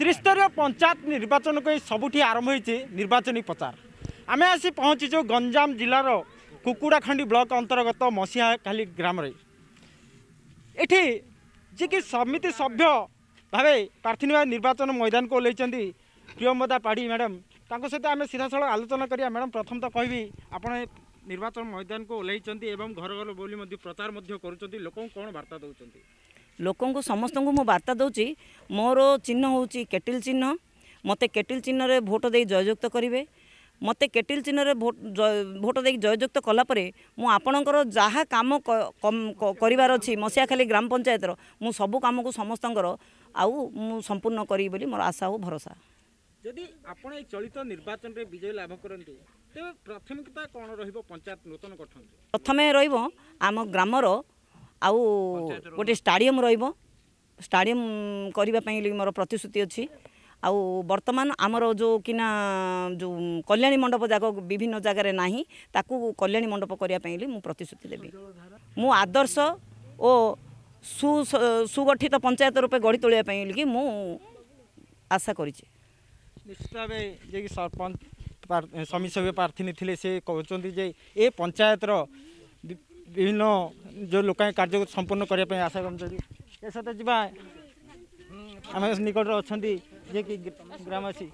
ତ୍ରିସ୍ତରୀୟ ପଞ୍ଚାୟତ ନିର୍ବାଚନକୁ ଏଇ ସବୁଠି ଆରମ୍ଭ ହୋଇଛି ନିର୍ବାଚନୀ ପ୍ରଚାର ଆମେ ଆସି ପହଞ୍ଚିଛୁ ଗଞ୍ଜାମ ଜିଲ୍ଲାର କୁକୁଡ଼ାଖଣ୍ଡି ବ୍ଲକ ଅନ୍ତର୍ଗତ ମସିହାଖାଲି ଗ୍ରାମରେ ଏଠି ଯିଏକି ସମିତି ସଭ୍ୟ ଭାବେ ପ୍ରାର୍ଥୀ ଭାବେ ନିର୍ବାଚନ ମଇଦାନକୁ ଓହ୍ଲାଇଛନ୍ତି ପ୍ରିୟମ୍ବଦା ପାଢ଼ୀ ମ୍ୟାଡ଼ାମ ତାଙ୍କ ସହିତ ଆମେ ସିଧାସଳଖ ଆଲୋଚନା କରିବା ମ୍ୟାଡ଼ାମ ପ୍ରଥମ ତ କହିବି ଆପଣ ନିର୍ବାଚନ ମଇଦାନକୁ ଓହ୍ଲାଇଛନ୍ତି ଏବଂ ଘର ଘର ବୋଲି ମଧ୍ୟ ପ୍ରଚାର ମଧ୍ୟ କରୁଛନ୍ତି ଲୋକଙ୍କୁ କ'ଣ ବାର୍ତ୍ତା ଦେଉଛନ୍ତି ଲୋକଙ୍କୁ ସମସ୍ତଙ୍କୁ ମୁଁ ବାର୍ତ୍ତା ଦେଉଛି ମୋର ଚିହ୍ନ ହେଉଛି କେଟିଲ ଚିହ୍ନ ମୋତେ କେଟିଲ ଚିହ୍ନରେ ଭୋଟ ଦେଇ ଜୟଯୁକ୍ତ କରିବେ ମୋତେ କେଟିଲ ଚିହ୍ନରେ ଭୋଟ ଦେଇ ଜୟଯୁକ୍ତ କଲାପରେ ମୁଁ ଆପଣଙ୍କର ଯାହା କାମ କରିବାର ଅଛି ମସିଆଖାଲି ଗ୍ରାମ ପଞ୍ଚାୟତର ମୁଁ ସବୁ କାମକୁ ସମସ୍ତଙ୍କର ଆଉ ମୁଁ ସମ୍ପୂର୍ଣ୍ଣ କରିବି ବୋଲି ମୋର ଆଶା ଓ ଭରସା ଯଦି ଆପଣ ଏଇ ଚଳିତ ନିର୍ବାଚନରେ ବିଜୟ ଲାଭ କରନ୍ତି ତେବେ ପ୍ରାଥମିକତା କ'ଣ ରହିବ ପଞ୍ଚାୟତ ନୂତନ ଗଠନ ପ୍ରଥମେ ରହିବ ଆମ ଗ୍ରାମର ଆଉ ଗୋଟେ ଷ୍ଟାଡ଼ିୟମ୍ ରହିବ ଷ୍ଟାଡ଼ିୟମ୍ କରିବା ପାଇଁ ମୋର ପ୍ରତିଶ୍ରୁତି ଅଛି ଆଉ ବର୍ତ୍ତମାନ ଆମର ଯେଉଁ କିନା ଯେଉଁ କଲ୍ୟାଣୀ ମଣ୍ଡପ ଯାକ ବିଭିନ୍ନ ଜାଗାରେ ନାହିଁ ତାକୁ କଲ୍ୟାଣୀ ମଣ୍ଡପ କରିବା ପାଇଁ ମୁଁ ପ୍ରତିଶ୍ରୁତି ଦେବି ମୁଁ ଆଦର୍ଶ ଓ ସୁଗଠିତ ପଞ୍ଚାୟତ ରୂପେ ଗଢ଼ି ତୋଳିବା ପାଇଁ বলি মু আশা করেছি নিশ্চিত ଭାବେ ଯିଏକି ସରପଞ୍ଚ সমিতি সভ্য প্রার্থী নিলে সে কৌন যে এ পঞ্চায়েতর বিভিন্ন ଯେଉଁ ଲୋକାୟତ କାର୍ଯ୍ୟକୁ ସମ୍ପୂର୍ଣ୍ଣ କରିବା ପାଇଁ ଆଶା କର୍ମଚାରୀ ଏ ସହିତ ଯିବା ଆମେ ନିକଟରେ ଅଛନ୍ତି ଯିଏକି ଗ୍ରାମବାସୀ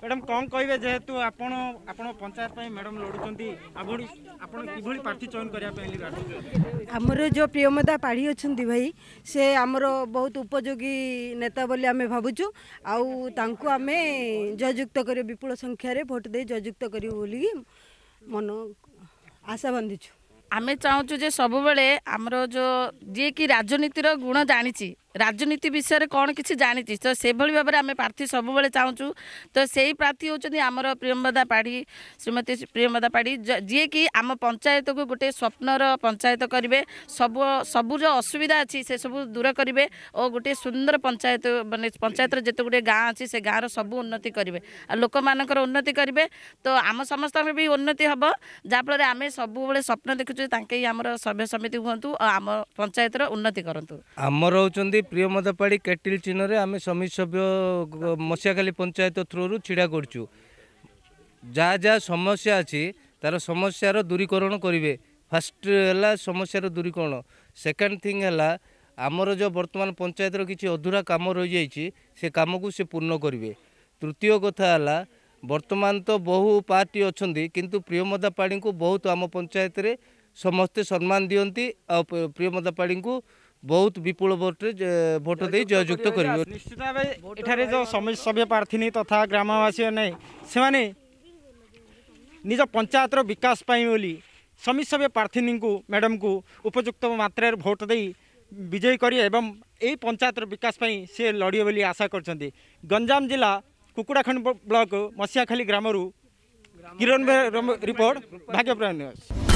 ମ୍ୟାଡ଼ାମ୍ କ'ଣ କହିବେ ଯେହେତୁ ଆପଣ ଆପଣ ପଞ୍ଚାୟତ ପାଇଁ ମ୍ୟାଡ଼ାମ୍ ଲଢ଼ୁଛନ୍ତି ଆଭଳି ଆପଣ କିଭଳି ପ୍ରାର୍ଥୀ ଚୟନ କରିବା ପାଇଁ ଆମର ଯେଉଁ ପ୍ରିୟମଦା ପାଢ଼ୀ ଅଛନ୍ତି ଭାଇ ସେ ଆମର ବହୁତ ଉପଯୋଗୀ ନେତା ବୋଲି ଆମେ ଭାବୁଛୁ ଆଉ ତାଙ୍କୁ ଆମେ ଜୟଯୁକ୍ତ କରିବୁ ବିପୁଳ ସଂଖ୍ୟାରେ ଭୋଟ୍ ଦେଇ ଜୟଯୁକ୍ତ କରିବୁ ବୋଲିକି ମନ ଆଶା ବାନ୍ଧିଛୁ ଆମେ ଚାହୁଁଛୁ ଯେ ସବୁବେଳେ ଆମର ଯେଉଁ ଯିଏକି ରାଜନୀତିର ଗୁଣ ଜାଣିଛି ରାଜନୀତି ବିଷୟରେ କ'ଣ କିଛି ଜାଣିଛି ତ ସେଭଳି ଭାବରେ ଆମେ ପ୍ରାର୍ଥୀ ସବୁବେଳେ ଚାହୁଁଛୁ ତ ସେଇ ପ୍ରାର୍ଥୀ ହେଉଛନ୍ତି ଆମର ପ୍ରିୟମ୍ବଦା ପାଢ଼ୀ ଶ୍ରୀମତୀ ପ୍ରିୟମ୍ବଦା ପାଢ଼ୀ ଯିଏକି ଆମ ପଞ୍ଚାୟତକୁ ଗୋଟିଏ ସ୍ୱପ୍ନର ପଞ୍ଚାୟତ କରିବେ ସବୁ ସବୁ ଯେଉଁ ଅସୁବିଧା ଅଛି ସେସବୁ ଦୂର କରିବେ ଓ ଗୋଟିଏ ସୁନ୍ଦର ପଞ୍ଚାୟତ ମାନେ ପଞ୍ଚାୟତର ଯେତେ ଗୁଡ଼ିଏ ଗାଁ ଅଛି ସେ ଗାଁର ସବୁ ଉନ୍ନତି କରିବେ ଆଉ ଲୋକମାନଙ୍କର ଉନ୍ନତି କରିବେ ତ ଆମ ସମସ୍ତଙ୍କର ବି ଉନ୍ନତି ହେବ ଯାହାଫଳରେ ଆମେ ସବୁବେଳେ ସ୍ୱପ୍ନ ଦେଖୁଛୁ ହେଉଛନ୍ତି ତାଙ୍କେ ଆମର ସଭ୍ୟ ସମିତି ହୁଅନ୍ତୁ ଆଉ ଆମ ପଞ୍ଚାୟତର ଉନ୍ନତି କରନ୍ତୁ ଆମର ହେଉଛନ୍ତି ପ୍ରିୟମଦ ପାଡ଼ି କେଟିଲ ଚିହ୍ନରେ ଆମେ ସମିତି ସଭ୍ୟ ମସିଆଖାଲି ପଞ୍ଚାୟତ ଥ୍ରୁରୁ ଛିଡ଼ା କରୁଛୁ ଯାହା ଯାହା ସମସ୍ୟା ଅଛି ତାର ସମସ୍ୟାର ଦୂରୀକରଣ କରିବେ ଫାଷ୍ଟ ହେଲା ସମସ୍ୟାର ଦୂରୀକରଣ ସେକେଣ୍ଡ ଥିଙ୍ଗ ହେଲା ଆମର ଯେଉଁ ବର୍ତ୍ତମାନ ପଞ୍ଚାୟତର କିଛି ଅଧୁରା କାମ ରହିଯାଇଛି ସେ କାମକୁ ସେ ପୂର୍ଣ୍ଣ କରିବେ ତୃତୀୟ କଥା ହେଲା ବର୍ତ୍ତମାନ ତ ବହୁ ପାର୍ଟି ଅଛନ୍ତି କିନ୍ତୁ ପ୍ରିୟମଦା ପାଡ଼ିଙ୍କୁ ବହୁତ ଆମ ପଞ୍ଚାୟତରେ समस्ते सम्मान दि आ प्रिमती बहुत विपुल भोट भोट दि जयुक्त गरिसव्य प्रार्थनी तथा ग्रामवासी नै सानो निज पञ्चायत र बिकासपो समी सबै प्रार्थीको म्याडमको उपयुक्त मत्रा भोट दि विजयी कि पंचायत पञ्चायत र बिकासपै सि लडियो आशा गर्छ गञ्जाम जिला कुकुड़ाखंड ब्लक मसियाखाली ग्राम्रु किरण रिपोर्ट भाग्यप्र न्युज